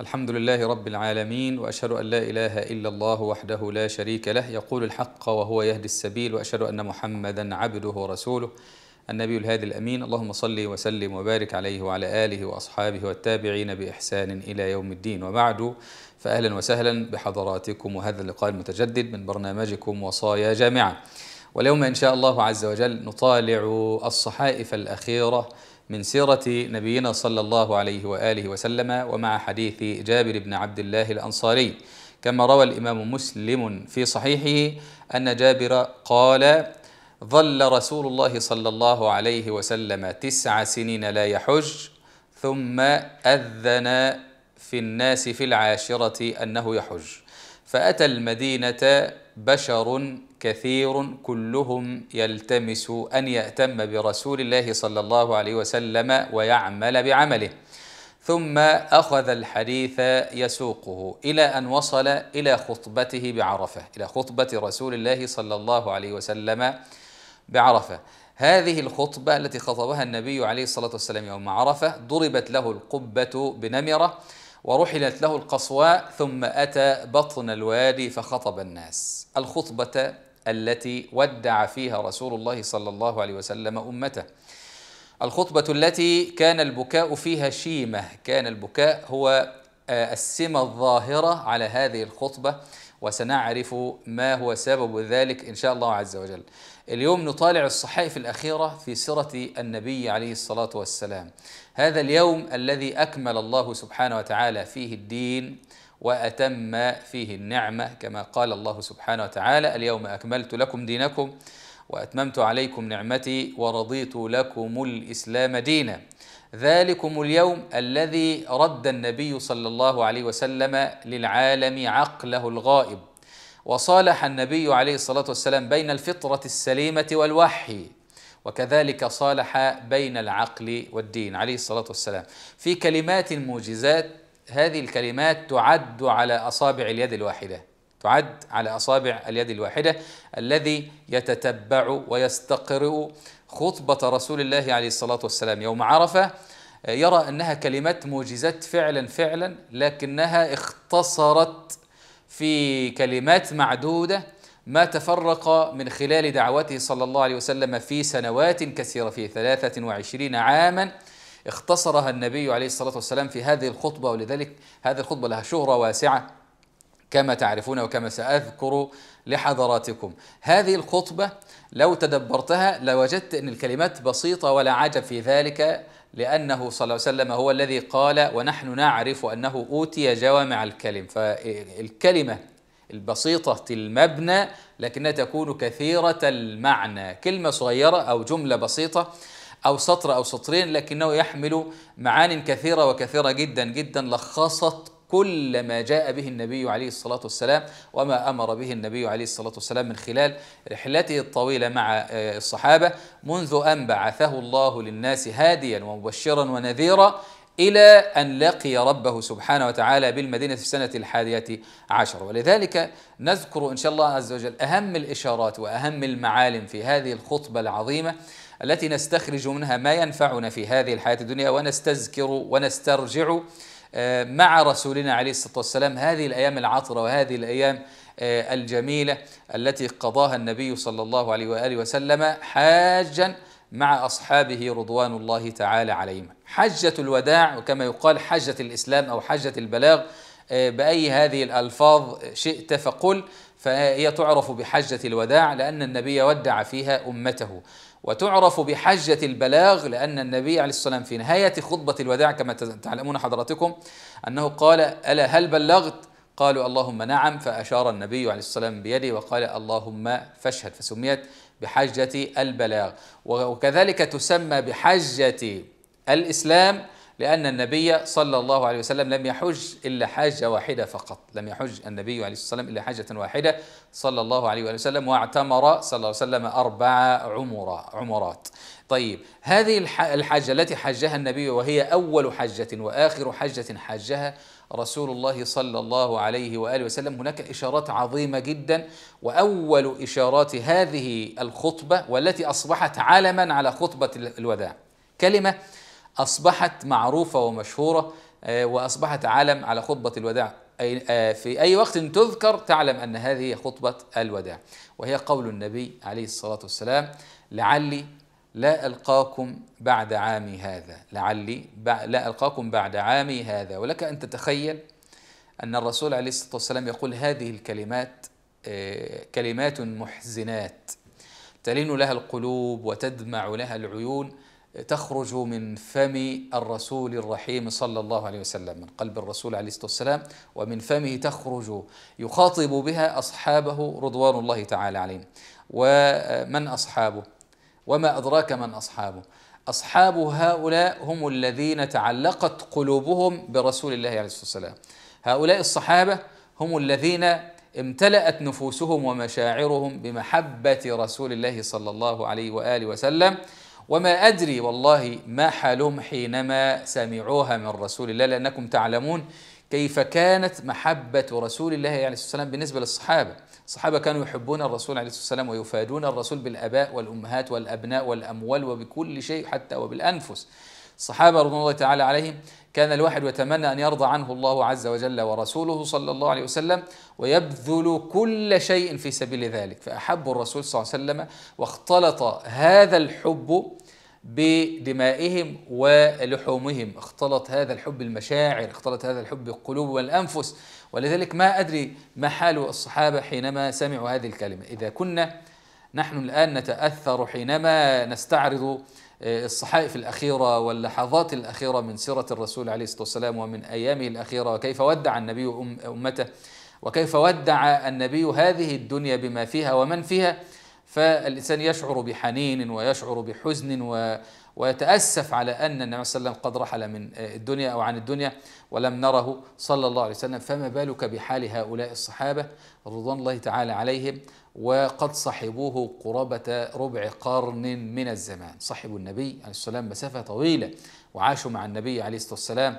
الحمد لله رب العالمين واشهد ان لا اله الا الله وحده لا شريك له يقول الحق وهو يهدي السبيل واشهد ان محمدا عبده ورسوله النبي الهادي الامين اللهم صل وسلم وبارك عليه وعلى اله واصحابه والتابعين باحسان الى يوم الدين وبعد فاهلا وسهلا بحضراتكم وهذا اللقاء المتجدد من برنامجكم وصايا جامعه واليوم ان شاء الله عز وجل نطالع الصحائف الاخيره من سيرة نبينا صلى الله عليه وآله وسلم ومع حديث جابر بن عبد الله الأنصاري كما روى الإمام مسلم في صحيحه أن جابر قال ظل رسول الله صلى الله عليه وسلم تسع سنين لا يحج ثم أذن في الناس في العاشرة أنه يحج فأتى المدينة بشر كثير كلهم يلتمس أن يأتم برسول الله صلى الله عليه وسلم ويعمل بعمله ثم أخذ الحديث يسوقه إلى أن وصل إلى خطبته بعرفة إلى خطبة رسول الله صلى الله عليه وسلم بعرفة هذه الخطبة التي خطبها النبي عليه الصلاة والسلام يوم عرفة ضربت له القبة بنمرة ورحلت له القصواء ثم أتى بطن الوادي فخطب الناس الخطبة التي ودع فيها رسول الله صلى الله عليه وسلم امته الخطبه التي كان البكاء فيها شيمه كان البكاء هو آه، السمه الظاهره على هذه الخطبه وسنعرف ما هو سبب ذلك ان شاء الله عز وجل اليوم نطالع الصحائف الاخيره في سيره النبي عليه الصلاه والسلام هذا اليوم الذي اكمل الله سبحانه وتعالى فيه الدين وأتم فيه النعمة كما قال الله سبحانه وتعالى اليوم أكملت لكم دينكم وأتممت عليكم نعمتي ورضيت لكم الإسلام دينا ذلكم اليوم الذي رد النبي صلى الله عليه وسلم للعالم عقله الغائب وصالح النبي عليه الصلاة والسلام بين الفطرة السليمة والوحي وكذلك صالح بين العقل والدين عليه الصلاة والسلام في كلمات موجزات هذه الكلمات تعد على اصابع اليد الواحده تعد على اصابع اليد الواحده الذي يتتبع ويستقرئ خطبه رسول الله عليه الصلاه والسلام يوم عرفه آه، يرى انها كلمات موجزات فعلا فعلا لكنها اختصرت في كلمات معدوده ما تفرق من خلال دعوته صلى الله عليه وسلم في سنوات كثيره في 23 عاما اختصرها النبي عليه الصلاة والسلام في هذه الخطبة ولذلك هذه الخطبة لها شهرة واسعة كما تعرفون وكما سأذكر لحضراتكم هذه الخطبة لو تدبرتها لوجدت أن الكلمات بسيطة ولا عجب في ذلك لأنه صلى الله عليه وسلم هو الذي قال ونحن نعرف أنه أوتي جوامع الكلم فالكلمة البسيطة المبنى لكنها تكون كثيرة المعنى كلمة صغيرة أو جملة بسيطة أو سطر أو سطرين لكنه يحمل معان كثيرة وكثيرة جدا جدا لخصت كل ما جاء به النبي عليه الصلاة والسلام وما أمر به النبي عليه الصلاة والسلام من خلال رحلته الطويلة مع آه، الصحابة منذ أن بعثه الله للناس هاديا ومبشرا ونذيرا إلى أن لقي ربه سبحانه وتعالى بالمدينة في السنة الحادية عشر ولذلك نذكر إن شاء الله عز وجل أهم الإشارات وأهم المعالم في هذه الخطبة العظيمة التي نستخرج منها ما ينفعنا في هذه الحياة الدنيا ونستذكر ونسترجع آه، مع رسولنا عليه الصلاة والسلام هذه الأيام العطرة وهذه الأيام آه، الجميلة التي قضاها النبي صلى الله عليه وآله وسلم حاجا مع أصحابه رضوان الله تعالى عليهم حجة الوداع وكما يقال حجة الإسلام أو حجة البلاغ آه، بأي هذه الألفاظ شئت فقل فهي تعرف بحجة الوداع لأن النبي ودع فيها أمته وتعرف بحجة البلاغ لأن النبي عليه الصلاة والسلام في نهاية خطبة الوداع كما تعلمون حضرتكم أنه قال ألا هل بلغت؟ قالوا اللهم نعم فأشار النبي عليه الصلاة والسلام بيده وقال اللهم فاشهد فسميت بحجة البلاغ وكذلك تسمى بحجة الإسلام لأن النبي صلى الله عليه وسلم لم يحج إلا حاجة واحدة فقط لم يحج النبي عليه الصلاة والسلام إلا حاجة واحدة صلى الله عليه وسلم واعتمر صلى الله عليه وسلم أربع عمر عمرات طيب هذه الحاجة التي حجها النبي وهي أول حجة وآخر حجة حجها رسول الله صلى الله عليه واله وسلم هناك اشارات عظيمه جدا واول اشارات هذه الخطبه والتي اصبحت علما على خطبه الوداع كلمه أصبحت معروفة ومشهورة آه، وأصبحت عالم على خطبة الوداع أي آه، في أي وقت تذكر تعلم أن هذه خطبة الوداع وهي قول النبي عليه الصلاة والسلام لعلي لا ألقاكم بعد عامي هذا لعلي لا ألقاكم بعد عامي هذا ولك أن تتخيل أن الرسول عليه الصلاة والسلام يقول هذه الكلمات آه، كلمات محزنات تلين لها القلوب وتدمع لها العيون تخرج من فم الرسول الرحيم صلى الله عليه وسلم من قلب الرسول عليه الصلاه والسلام ومن فمه تخرج يخاطب بها اصحابه رضوان الله تعالى عليهم ومن اصحابه وما ادراك من اصحابه اصحاب هؤلاء هم الذين تعلقت قلوبهم برسول الله عليه الصلاه والسلام هؤلاء الصحابه هم الذين امتلأت نفوسهم ومشاعرهم بمحبة رسول الله صلى الله عليه وآله وسلم وما أدري والله ما حالهم حينما سمعوها من رسول الله لأنكم تعلمون كيف كانت محبة رسول الله عليه الصلاة والسلام بالنسبة للصحابة الصحابة كانوا يحبون الرسول عليه الصلاة والسلام ويفادون الرسول بالأباء والأمهات والأبناء والأموال وبكل شيء حتى وبالأنفس الصحابة رضوان الله تعالى عليهم كان الواحد يتمنى أن يرضى عنه الله عز وجل ورسوله صلى الله عليه وسلم ويبذل كل شيء في سبيل ذلك فأحب الرسول صلى الله عليه وسلم واختلط هذا الحب بدمائهم ولحومهم اختلط هذا الحب المشاعر اختلط هذا الحب بالقلوب والأنفس ولذلك ما أدري ما حال الصحابة حينما سمعوا هذه الكلمة إذا كنا نحن الآن نتأثر حينما نستعرض آه، الصحائف الأخيرة واللحظات الأخيرة من سيرة الرسول عليه الصلاة والسلام ومن أيامه الأخيرة وكيف ودع النبي أم أمته وكيف ودع النبي هذه الدنيا بما فيها ومن فيها فالإنسان يشعر بحنين ويشعر بحزن و ويتأسف على أن النبي صلى الله عليه وسلم قد رحل من آه، الدنيا أو عن الدنيا ولم نره صلى الله عليه وسلم فما بالك بحال هؤلاء الصحابة رضوان الله تعالى عليهم وقد صحبوه قرابة ربع قرن من الزمان صحب النبي عليه السلام مسافة طويلة وعاشوا مع النبي عليه الصلاة والسلام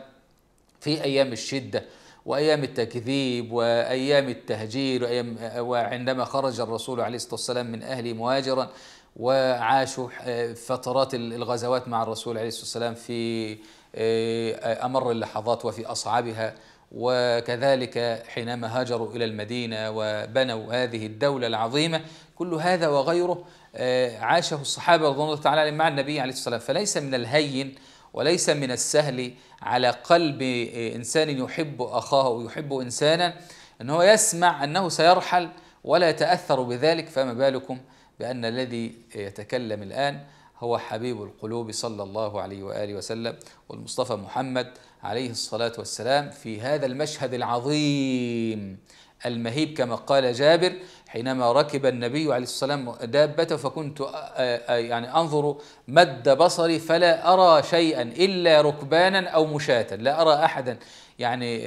في أيام الشدة وأيام التكذيب وأيام التهجير وأيام وعندما خرج الرسول عليه الصلاة والسلام من أهله مهاجرا وعاشوا آه، فترات الغزوات مع الرسول عليه الصلاة والسلام في آه، أمر اللحظات وفي أصعبها وكذلك حينما هاجروا إلى المدينة وبنوا هذه الدولة العظيمة كل هذا وغيره آه، عاشه الصحابة رضي الله تعالى مع النبي عليه الصلاة والسلام فليس من الهين وليس من السهل على قلب آه، إنسان يحب أخاه ويحب إنسانا أن هو يسمع أنه سيرحل ولا يتأثر بذلك فما بالكم بأن الذي يتكلم الآن هو حبيب القلوب صلى الله عليه وآله وسلم والمصطفى محمد عليه الصلاة والسلام في هذا المشهد العظيم المهيب كما قال جابر حينما ركب النبي عليه الصلاة والسلام دابته فكنت آه، آه، آه، يعني أنظر مد بصري فلا أرى شيئا إلا ركبانا أو مشاة لا أرى أحدا يعني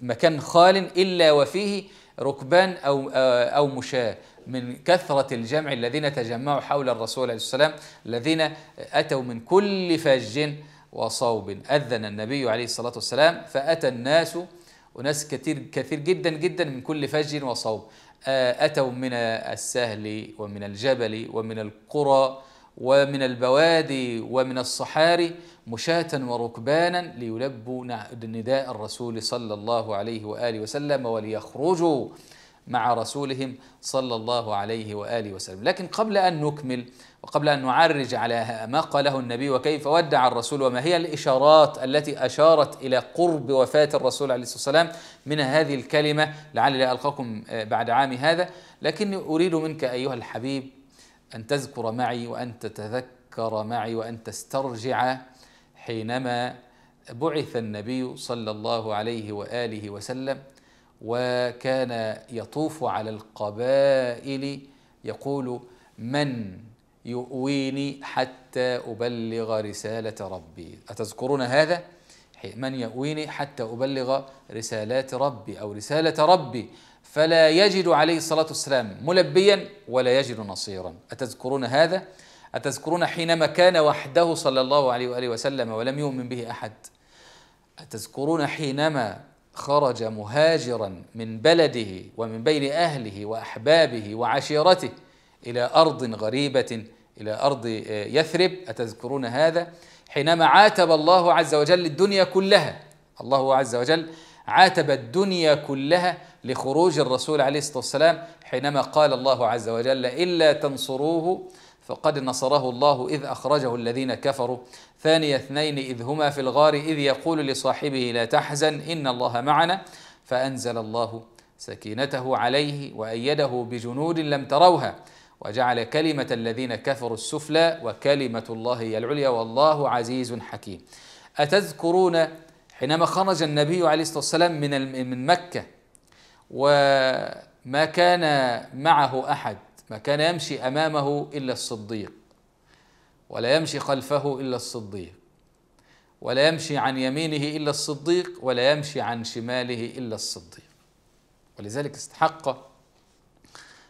مكان خال إلا وفيه ركبان أو أو مشاة من كثرة الجمع الذين تجمعوا حول الرسول عليه السلام الذين أتوا من كل فج وصوب أذن النبي عليه الصلاة والسلام فأتى الناس وناس كثير كثير جدا جدا من كل فج وصوب آه، أتوا من السهل ومن الجبل ومن القرى ومن البوادي ومن الصحاري مشاة وركبانا ليلبوا نداء الرسول صلى الله عليه وآله وسلم وليخرجوا مع رسولهم صلى الله عليه واله وسلم، لكن قبل ان نكمل وقبل ان نعرج على ما قاله النبي وكيف ودع الرسول وما هي الاشارات التي اشارت الى قرب وفاه الرسول عليه الصلاه والسلام من هذه الكلمه لعلي القاكم آه، بعد عام هذا، لكني اريد منك ايها الحبيب ان تذكر معي وان تتذكر معي وان تسترجع حينما بعث النبي صلى الله عليه واله وسلم وكان يطوف على القبائل يقول من يؤويني حتى أبلغ رسالة ربي أتذكرون هذا؟ من يؤويني حتى أبلغ رسالات ربي أو رسالة ربي فلا يجد عليه الصلاة والسلام ملبيا ولا يجد نصيرا أتذكرون هذا؟ أتذكرون حينما كان وحده صلى الله عليه وآله وسلم ولم يؤمن به أحد أتذكرون حينما خرج مهاجرا من بلده ومن بين اهله واحبابه وعشيرته الى ارض غريبه الى ارض آه، يثرب اتذكرون هذا حينما عاتب الله عز وجل الدنيا كلها الله عز وجل عاتب الدنيا كلها لخروج الرسول عليه الصلاه والسلام حينما قال الله عز وجل الا تنصروه فقد نصره الله إذ أخرجه الذين كفروا ثاني اثنين إذ هما في الغار إذ يقول لصاحبه لا تحزن إن الله معنا فأنزل الله سكينته عليه وأيده بجنود لم تروها وجعل كلمة الذين كفروا السفلى وكلمة الله هي العليا والله عزيز حكيم أتذكرون حينما خرج النبي عليه الصلاة والسلام من من مكة وما كان معه أحد ما كان يمشي امامه الا الصديق ولا يمشي خلفه الا الصديق ولا يمشي عن يمينه الا الصديق ولا يمشي عن شماله الا الصديق ولذلك استحق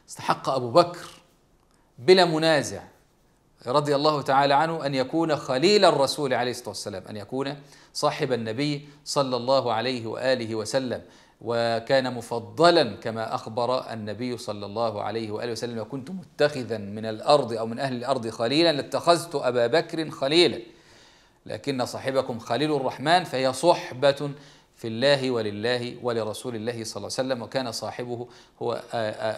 استحق ابو بكر بلا منازع رضي الله تعالى عنه ان يكون خليل الرسول عليه الصلاه والسلام ان يكون صاحب النبي صلى الله عليه واله وسلم وكان مفضلا كما أخبر النبي صلى الله عليه وآله وسلم وكنت متخذا من الأرض أو من أهل الأرض خليلا لاتخذت أبا بكر خليلا لكن صاحبكم خليل الرحمن فهي صحبة في الله ولله ولرسول الله صلى الله عليه وسلم وكان صاحبه هو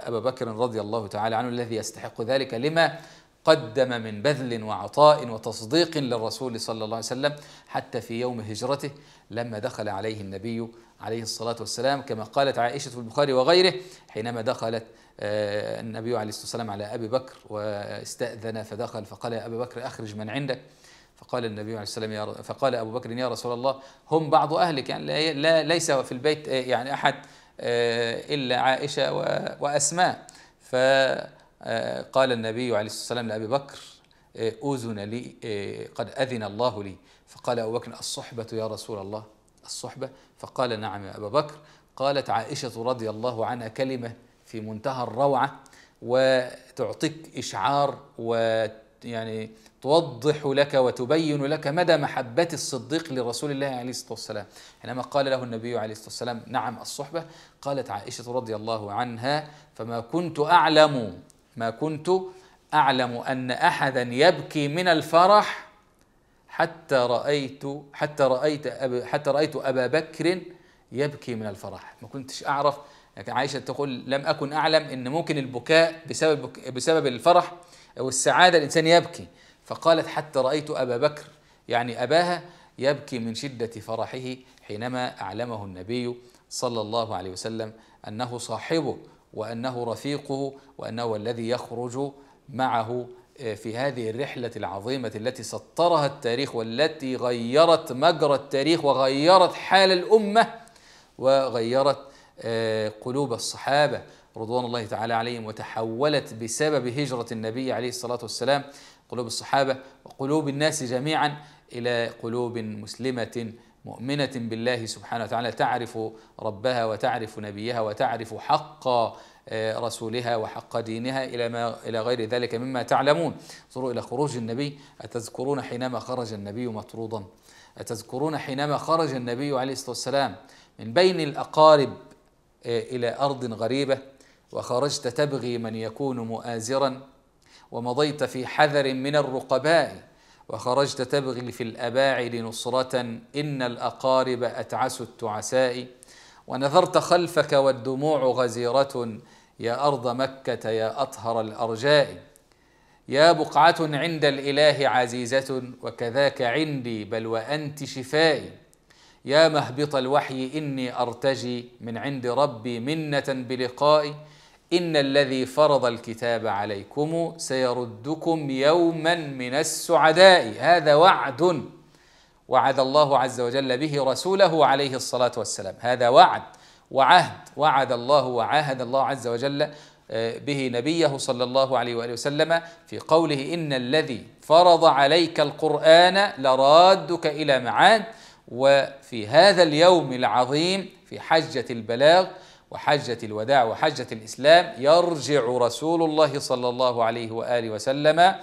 أبا بكر رضي الله تعالى عنه الذي يستحق ذلك لما قدم من بذل وعطاء وتصديق للرسول صلى الله عليه وسلم حتى في يوم هجرته لما دخل عليه النبي عليه الصلاة والسلام كما قالت عائشة في البخاري وغيره حينما دخلت آه، النبي عليه الصلاة والسلام على أبي بكر واستأذن فدخل فقال يا أبا بكر أخرج من عندك فقال النبي عليه السلام يا فقال أبو بكر يا رسول الله هم بعض أهلك يعني لا ليس في البيت آه، يعني أحد آه، إلا عائشة وأسماء فقال النبي عليه الصلاة والسلام لأبي بكر أذن لي قد أذن الله لي فقال أبو بكر الصحبة يا رسول الله الصحبة فقال نعم يا أبا بكر قالت عائشة رضي الله عنها كلمة في منتهى الروعة وتعطيك إشعار ويعني توضح لك وتبين لك مدى محبة الصديق لرسول الله عليه الصلاة والسلام حينما قال له النبي عليه الصلاة والسلام نعم الصحبة قالت عائشة رضي الله عنها فما كنت أعلم ما كنت أعلم أن أحدا يبكي من الفرح حتى رأيت حتى رأيت حتى رأيت أبا بكر يبكي من الفرح ما كنتش أعرف لكن عائشة تقول لم أكن أعلم أن ممكن البكاء بسبب بسبب الفرح أو السعادة الإنسان يبكي فقالت حتى رأيت أبا بكر يعني أباها يبكي من شدة فرحه حينما أعلمه النبي صلى الله عليه وسلم أنه صاحبه وأنه رفيقه وأنه الذي يخرج معه في هذه الرحلة العظيمة التي سطرها التاريخ والتي غيرت مجرى التاريخ وغيرت حال الأمة وغيرت آه، قلوب الصحابة رضوان الله تعالى عليهم وتحولت بسبب هجرة النبي عليه الصلاة والسلام قلوب الصحابة وقلوب الناس جميعا إلى قلوب مسلمة مؤمنة بالله سبحانه وتعالى تعرف ربها وتعرف نبيها وتعرف حقاً آه، رسولها وحق دينها إلى, ما إلى غير ذلك مما تعلمون انظروا إلى خروج النبي أتذكرون حينما خرج النبي مطرودا أتذكرون حينما خرج النبي عليه الصلاة والسلام من بين الأقارب آه، إلى أرض غريبة وخرجت تبغي من يكون مؤازرا ومضيت في حذر من الرقباء وخرجت تبغي في الأباعد نصرة إن الأقارب أتعس التعساء ونذرت خلفك والدموع غزيرة يا أرض مكة يا أطهر الأرجاء يا بقعة عند الإله عزيزة وكذاك عندي بل وأنت شفائي يا مهبط الوحي إني أرتجي من عند ربي منة بلقائي إن الذي فرض الكتاب عليكم سيردكم يوما من السعداء هذا وعد وعد الله عز وجل به رسوله عليه الصلاة والسلام هذا وعد وعهد وعد الله وعاهد الله عز وجل آه، به نبيه صلى الله عليه واله وسلم في قوله ان الذي فرض عليك القران لرادك الى معاد وفي هذا اليوم العظيم في حجه البلاغ وحجه الوداع وحجه الاسلام يرجع رسول الله صلى الله عليه واله وسلم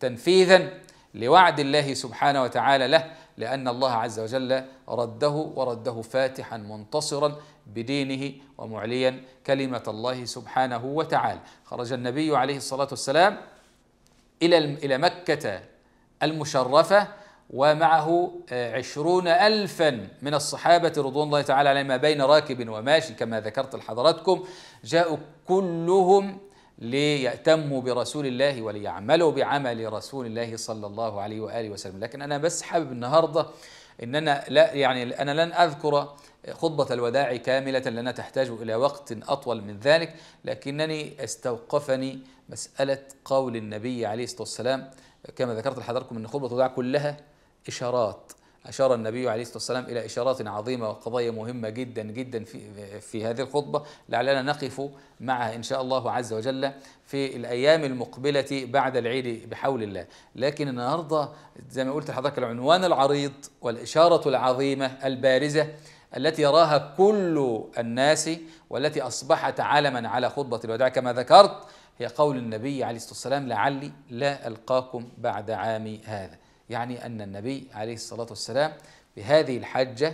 تنفيذا لوعد الله سبحانه وتعالى له لان الله عز وجل رده ورده فاتحا منتصرا بدينه ومعليا كلمة الله سبحانه وتعالى خرج النبي عليه الصلاة والسلام إلى إلى مكة المشرفة ومعه آه، عشرون ألفا من الصحابة رضوان الله تعالى عليهم ما بين راكب وماشي كما ذكرت لحضراتكم جاءوا كلهم ليأتموا برسول الله وليعملوا بعمل رسول الله صلى الله عليه وآله وسلم لكن أنا بس حابب النهاردة ان انا لا يعني انا لن اذكر خطبة الوداع كاملة لأنها تحتاج إلى وقت أطول من ذلك لكنني استوقفني مسألة قول النبي عليه الصلاة والسلام كما ذكرت لحضراتكم أن خطبة الوداع كلها إشارات أشار النبي عليه الصلاة والسلام إلى إشارات عظيمة وقضايا مهمة جدا جدا في, في هذه الخطبة لعلنا نقف معها إن شاء الله عز وجل في الأيام المقبلة بعد العيد بحول الله لكن النهاردة زي ما قلت لحضرتك العنوان العريض والإشارة العظيمة البارزة التي يراها كل الناس والتي أصبحت علما على خطبة الوداع كما ذكرت هي قول النبي عليه الصلاة والسلام لعلي لا ألقاكم بعد عامي هذا يعني أن النبي عليه الصلاة والسلام بهذه الحجة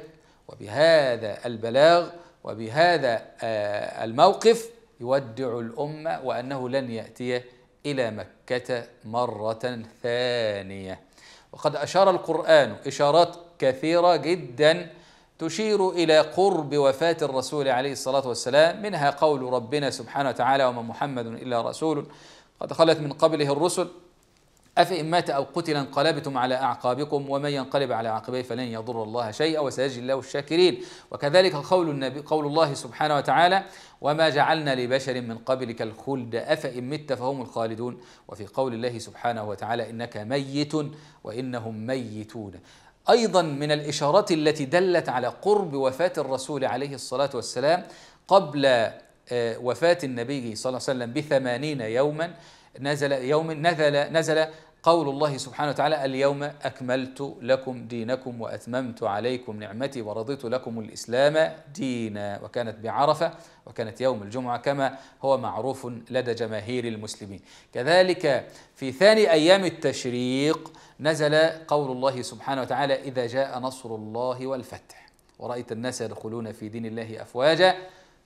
وبهذا البلاغ وبهذا آه، الموقف يودع الأمة وأنه لن يأتي إلى مكة مرة ثانية وقد أشار القرآن إشارات كثيرة جدا تشير إلى قرب وفاة الرسول عليه الصلاة والسلام منها قول ربنا سبحانه وتعالى وما محمد إلا رسول قد خلت من قبله الرسل أفإن مات أو قتل انقلبتم على أعقابكم ومن ينقلب على عقبيه فلن يضر الله شيئا وسيجزي الله الشاكرين وكذلك قول النبي قول الله سبحانه وتعالى وما جعلنا لبشر من قبلك الخلد أفإن مت فهم الخالدون وفي قول الله سبحانه وتعالى إنك ميت وإنهم ميتون أيضا من الإشارات التي دلت على قرب وفاة الرسول عليه الصلاة والسلام قبل آه، وفاة النبي صلى الله عليه وسلم بثمانين يوما نزل يوم نزل نزل قول الله سبحانه وتعالى اليوم أكملت لكم دينكم وأتممت عليكم نعمتي ورضيت لكم الإسلام دينا وكانت بعرفة وكانت يوم الجمعة كما هو معروف لدى جماهير المسلمين كذلك في ثاني أيام التشريق نزل قول الله سبحانه وتعالى إذا جاء نصر الله والفتح ورأيت الناس يدخلون في دين الله أفواجا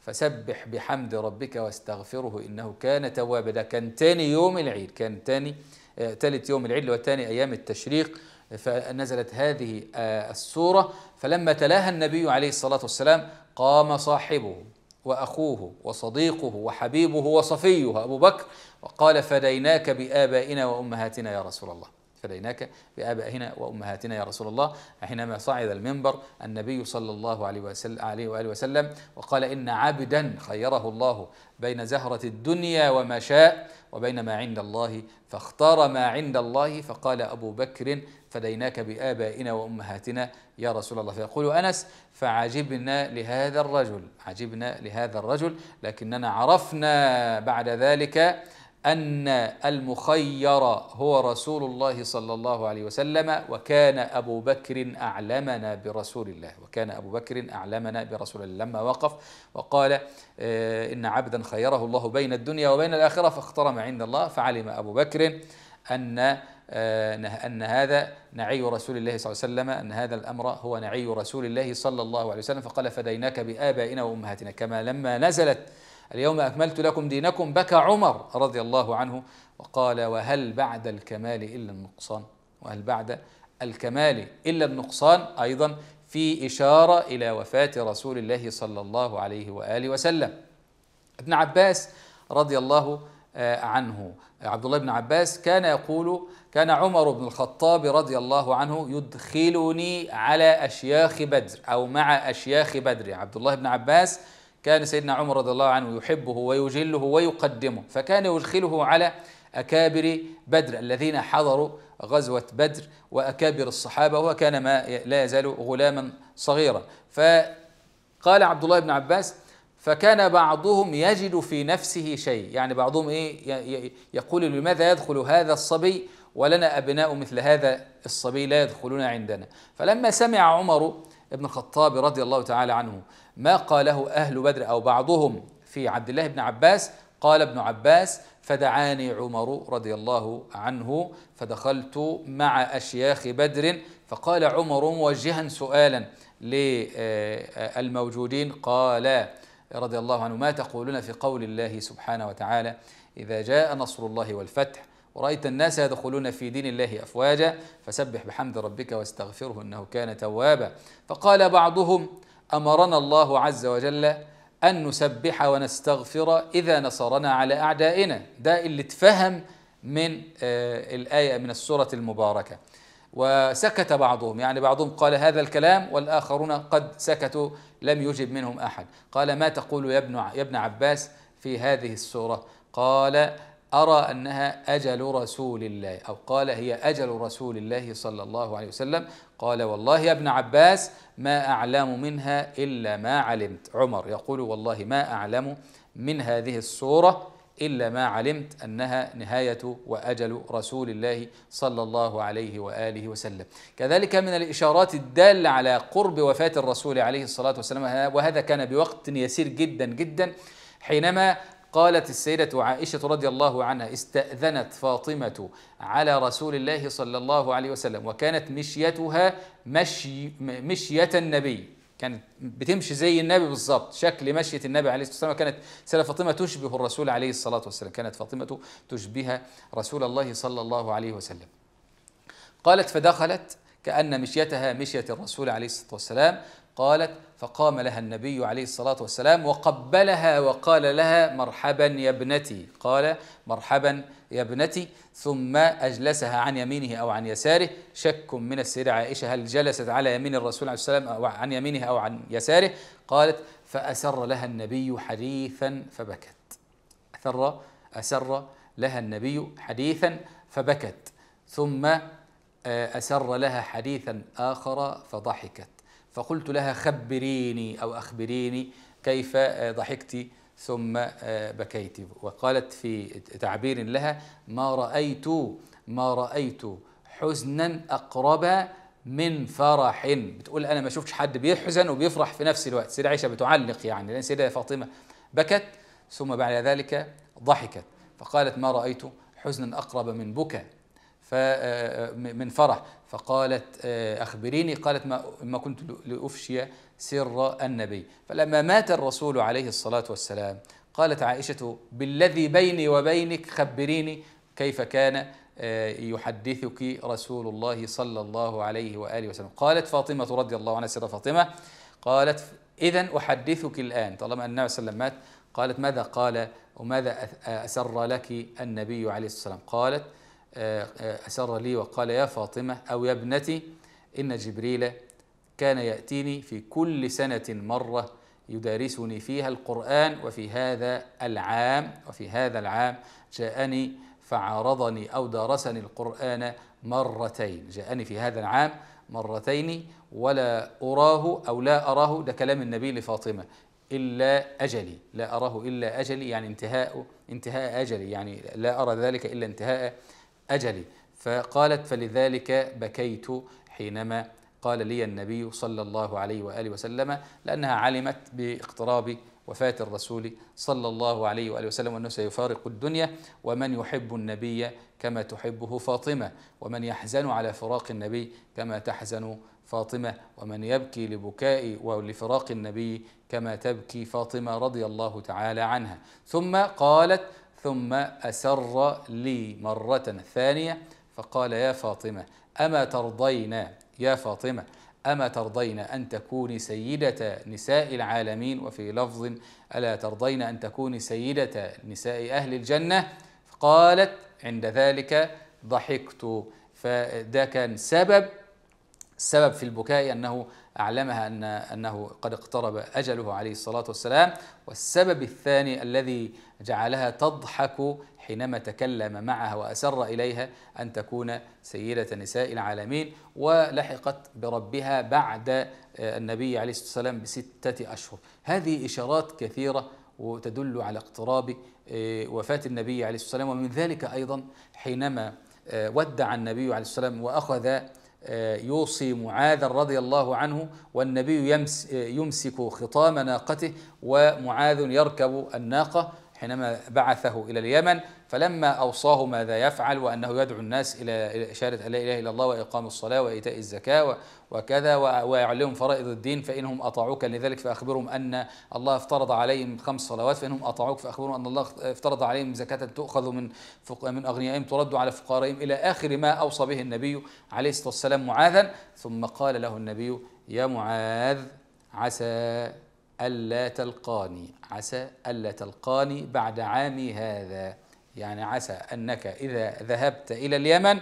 فسبح بحمد ربك واستغفره إنه كان توابا ده كان تاني يوم العيد كان تاني ثالث آه، يوم العيد وثاني أيام التشريق فنزلت هذه آه، السورة فلما تلاها النبي عليه الصلاة والسلام قام صاحبه وأخوه وصديقه وحبيبه وصفيه أبو بكر وقال فديناك بآبائنا وأمهاتنا يا رسول الله فديناك بآبائنا وأمهاتنا يا رسول الله حينما صعد المنبر النبي صلى الله عليه وسلم, عليه وآله وسلم وقال إن عبدا خيره الله بين زهرة الدنيا وما شاء وبين ما عند الله فاختار ما عند الله فقال أبو بكر فديناك بآبائنا وأمهاتنا يا رسول الله فيقول أنس فعجبنا لهذا الرجل عجبنا لهذا الرجل لكننا عرفنا بعد ذلك أن المخير هو رسول الله صلى الله عليه وسلم وكان أبو بكر أعلمنا برسول الله وكان أبو بكر أعلمنا برسول الله لما وقف وقال آه، إن عبدا خيره الله بين الدنيا وبين الآخرة فاخترم عند الله فعلم أبو بكر أن آه، أن هذا نعي رسول الله صلى الله عليه وسلم أن هذا الأمر هو نعي رسول الله صلى الله عليه وسلم فقال فديناك بآبائنا وأمهاتنا كما لما نزلت اليوم أكملت لكم دينكم بكى عمر رضي الله عنه وقال وهل بعد الكمال إلا النقصان وهل بعد الكمال إلا النقصان أيضا في إشارة إلى وفاة رسول الله صلى الله عليه وآله وسلم ابن عباس رضي الله آه، عنه عبد الله بن عباس كان يقول كان عمر بن الخطاب رضي الله عنه يدخلني على أشياخ بدر أو مع أشياخ بدر عبد الله بن عباس كان سيدنا عمر رضي الله عنه يحبه ويجله ويقدمه فكان يدخله على أكابر بدر الذين حضروا غزوة بدر وأكابر الصحابة وكان ما لا يزال غلاما صغيرا فقال عبد الله بن عباس فكان بعضهم يجد في نفسه شيء يعني بعضهم إيه يقول لماذا يدخل هذا الصبي ولنا أبناء مثل هذا الصبي لا يدخلون عندنا فلما سمع عمر بن الخطاب رضي الله تعالى عنه ما قاله أهل بدر أو بعضهم في عبد الله بن عباس قال ابن عباس فدعاني عمر رضي الله عنه فدخلت مع أشياخ بدر فقال عمر موجها سؤالا للموجودين قال رضي الله عنه ما تقولون في قول الله سبحانه وتعالى إذا جاء نصر الله والفتح ورأيت الناس يدخلون في دين الله أفواجا فسبح بحمد ربك واستغفره إنه كان توابا فقال بعضهم امرنا الله عز وجل ان نسبح ونستغفر اذا نصرنا على اعدائنا ده اللي اتفهم من آه، الايه من السوره المباركه وسكت بعضهم يعني بعضهم قال هذا الكلام والاخرون قد سكتوا لم يجب منهم احد قال ما تقول يا ابن يا ابن عباس في هذه السوره قال أرى أنها أجل رسول الله أو قال هي أجل رسول الله صلى الله عليه وسلم قال والله يا ابن عباس ما أعلم منها إلا ما علمت عمر يقول والله ما أعلم من هذه الصورة إلا ما علمت أنها نهاية وأجل رسول الله صلى الله عليه وآله وسلم كذلك من الإشارات الدالة على قرب وفاة الرسول عليه الصلاة والسلام وهذا كان بوقت يسير جدا جدا حينما قالت السيدة عائشة رضي الله عنها استأذنت فاطمة على رسول الله صلى الله عليه وسلم وكانت مشيتها مشي مشية النبي كانت بتمشي زي النبي بالظبط شكل مشية النبي عليه الصلاة والسلام كانت سيدة فاطمة تشبه الرسول عليه الصلاة والسلام كانت فاطمة تشبه رسول الله صلى الله عليه وسلم قالت فدخلت كأن مشيتها مشية الرسول عليه الصلاة والسلام قالت فقام لها النبي عليه الصلاة والسلام وقبلها وقال لها مرحبا يا ابنتي قال مرحبا يا ابنتي ثم أجلسها عن يمينه أو عن يساره شك من السيدة عائشة هل جلست على يمين الرسول عليه السلام أو عن يمينه أو عن يساره قالت فأسر لها النبي حديثا فبكت أثر أسر لها النبي حديثا فبكت ثم آه، أسر لها حديثا آخر فضحكت فقلت لها خبريني أو أخبريني كيف آه، ضحكت ثم آه، بكيت وقالت في تعبير لها ما رأيت ما رأيت حزنا أقرب من فرح بتقول أنا ما شفتش حد بيحزن وبيفرح في نفس الوقت سيدة عائشة بتعلق يعني لأن سيدة فاطمة بكت ثم بعد ذلك ضحكت فقالت ما رأيت حزنا أقرب من بكى آه، من فرح فقالت آه، أخبريني قالت ما, ما كنت لأفشي سر النبي فلما مات الرسول عليه الصلاة والسلام قالت عائشة بالذي بيني وبينك خبريني كيف كان آه، يحدثك رسول الله صلى الله عليه وآله وسلم قالت فاطمة رضي الله عنها سيدة فاطمة قالت إذا أحدثك الآن طالما أن النبي صلى الله عليه وسلم مات قالت ماذا قال وماذا أسر لك النبي عليه الصلاة والسلام قالت أسر لي وقال يا فاطمة أو يا ابنتي إن جبريل كان يأتيني في كل سنة مرة يدارسني فيها القرآن وفي هذا العام وفي هذا العام جاءني فعارضني أو دارسني القرآن مرتين جاءني في هذا العام مرتين ولا أراه أو لا أراه ده كلام النبي لفاطمة إلا أجلي لا أراه إلا أجلي يعني انتهاء انتهاء أجلي يعني لا أرى ذلك إلا انتهاء أجلي فقالت فلذلك بكيت حينما قال لي النبي صلى الله عليه وآله وسلم لأنها علمت باقتراب وفاة الرسول صلى الله عليه وآله وسلم أنه سيفارق الدنيا ومن يحب النبي كما تحبه فاطمة ومن يحزن على فراق النبي كما تحزن فاطمة ومن يبكي لبكاء ولفراق النبي كما تبكي فاطمة رضي الله تعالى عنها ثم قالت ثم أسر لي مرة ثانية فقال يا فاطمة أما ترضين يا فاطمة أما ترضين أن تكوني سيدة نساء العالمين وفي لفظ ألا ترضين أن تكوني سيدة نساء أهل الجنة قالت عند ذلك ضحكت فده كان سبب سبب في البكاء أنه أعلمها أن أنه قد اقترب أجله عليه الصلاة والسلام والسبب الثاني الذي جعلها تضحك حينما تكلم معها وأسر إليها أن تكون سيدة نساء العالمين ولحقت بربها بعد آه، النبي عليه الصلاة والسلام بستة أشهر هذه إشارات كثيرة وتدل على اقتراب آه، وفاة النبي عليه الصلاة والسلام ومن ذلك أيضا حينما آه، ودع النبي عليه الصلاة والسلام وأخذ يوصي معاذا رضي الله عنه والنبي يمسك خطام ناقته ومعاذ يركب الناقه حينما بعثه إلى اليمن فلما أوصاه ماذا يفعل وأنه يدعو الناس إلى إشارة لا إله إلا الله وإقام الصلاة وإيتاء الزكاة وكذا ويعلمهم فرائض الدين فإنهم أطاعوك لذلك فأخبرهم أن الله افترض عليهم خمس صلوات فإنهم أطاعوك فأخبرهم أن الله افترض عليهم زكاة تؤخذ من من أغنيائهم ترد على فقرائهم إلى آخر ما أوصى به النبي عليه الصلاة والسلام معاذا ثم قال له النبي يا معاذ عسى ألا تلقاني عسى ألا تلقاني بعد عامي هذا يعني عسى أنك إذا ذهبت إلى اليمن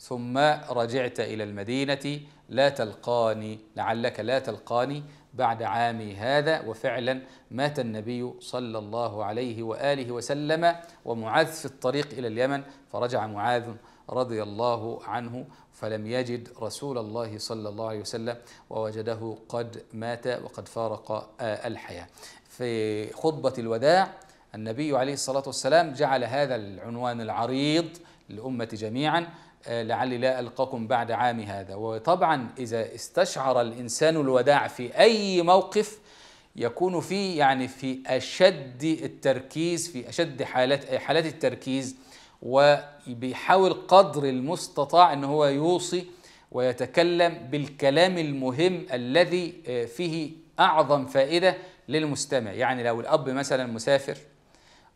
ثم رجعت إلى المدينة لا تلقاني لعلك لا تلقاني بعد عامي هذا وفعلا مات النبي صلى الله عليه وآله وسلم ومعاذ في الطريق إلى اليمن فرجع معاذ رضي الله عنه فلم يجد رسول الله صلى الله عليه وسلم ووجده قد مات وقد فارق آه، الحياة في خطبة الوداع النبي عليه الصلاة والسلام جعل هذا العنوان العريض للأمة جميعا آه، لعلي لا ألقاكم بعد عام هذا وطبعا إذا استشعر الإنسان الوداع في أي موقف يكون في يعني في أشد التركيز في أشد حالات حالات التركيز وبيحاول قدر المستطاع ان هو يوصي ويتكلم بالكلام المهم الذي آه، فيه اعظم فائده للمستمع يعني لو الاب مثلا مسافر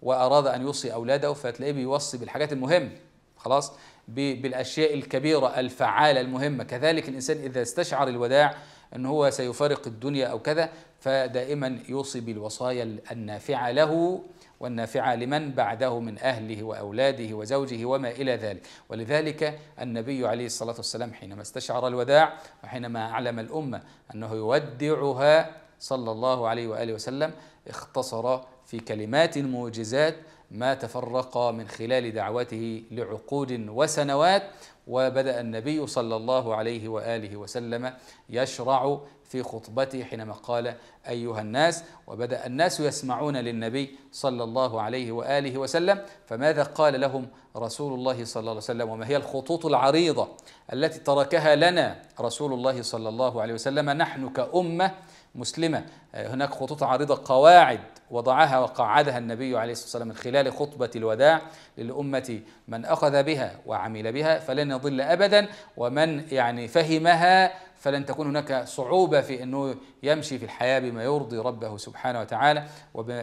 واراد ان يوصي اولاده فتلاقيه بيوصي بالحاجات المهمه خلاص بالاشياء الكبيره الفعاله المهمه كذلك الانسان اذا استشعر الوداع ان هو سيفارق الدنيا او كذا فدائما يوصي بالوصايا النافعه له والنافعة لمن بعده من أهله وأولاده وزوجه وما إلى ذلك ولذلك النبي عليه الصلاة والسلام حينما استشعر الوداع وحينما أعلم الأمة أنه يودعها صلى الله عليه وآله وسلم اختصر في كلمات موجزات ما تفرق من خلال دعوته لعقود وسنوات وبدأ النبي صلى الله عليه وآله وسلم يشرع في خطبته حينما قال أيها الناس وبدأ الناس يسمعون للنبي صلى الله عليه وآله وسلم فماذا قال لهم رسول الله صلى الله عليه وسلم وما هي الخطوط العريضة التي تركها لنا رسول الله صلى الله عليه وسلم نحن كأمة مسلمة آه، هناك خطوط عريضة قواعد وضعها وقعدها النبي عليه الصلاة والسلام من خلال خطبة الوداع للأمة من أخذ بها وعمل بها فلن يضل أبدا ومن يعني فهمها فلن تكون هناك صعوبة في أنه يمشي في الحياة بما يرضي ربه سبحانه وتعالى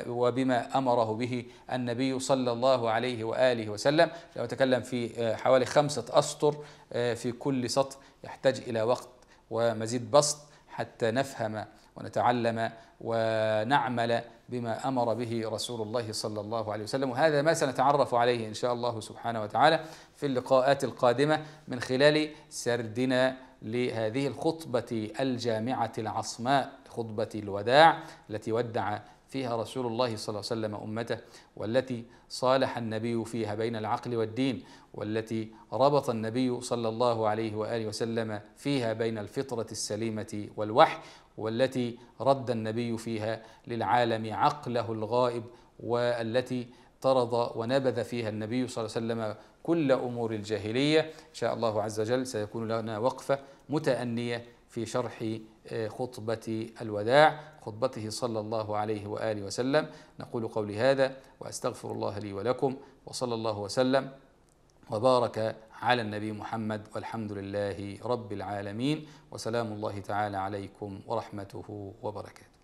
وبما أمره به النبي صلى الله عليه وآله وسلم لو تكلم في آه، حوالي خمسة أسطر آه، في كل سطر يحتاج إلى وقت ومزيد بسط حتى نفهم ونتعلم ونعمل بما امر به رسول الله صلى الله عليه وسلم وهذا ما سنتعرف عليه ان شاء الله سبحانه وتعالى في اللقاءات القادمه من خلال سردنا لهذه الخطبه الجامعه العصماء خطبه الوداع التي ودع فيها رسول الله صلى الله عليه وسلم امته والتي صالح النبي فيها بين العقل والدين والتي ربط النبي صلى الله عليه واله وسلم فيها بين الفطره السليمه والوحي والتي رد النبي فيها للعالم عقله الغائب والتي طرد ونبذ فيها النبي صلى الله عليه وسلم كل امور الجاهليه ان شاء الله عز وجل سيكون لنا وقفه متانيه في شرح آه، خطبه الوداع خطبته صلى الله عليه واله وسلم نقول قولي هذا واستغفر الله لي ولكم وصلى الله وسلم وبارك على النبي محمد والحمد لله رب العالمين وسلام الله تعالى عليكم ورحمته وبركاته